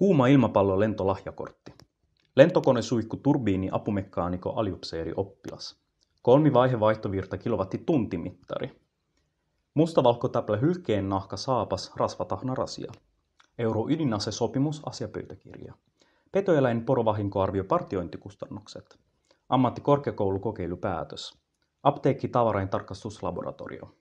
Kuuma ilmapallo lentolahjakortti. Lentokone suikku turbiini apumekaanikko aliupseeri oppilas. vaihe vaihtovirta kilowatti tuntimittari. Mustavalkotäplä hylkeen nahka saapas rasvatahna rasia. Euro ydinase sopimus asiapöytäkirja. Petoeläin porovahinkoarvio partiointikustannukset. kokeilupäätös. Apteekki tavarain tarkastuslaboratorio.